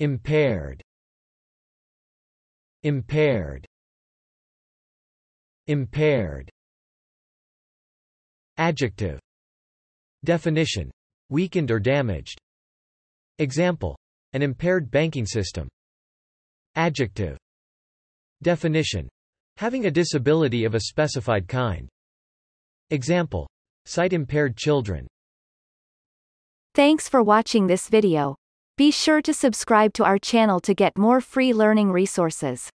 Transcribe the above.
impaired impaired impaired adjective definition weakened or damaged example an impaired banking system adjective definition having a disability of a specified kind example sight impaired children thanks for watching this video be sure to subscribe to our channel to get more free learning resources.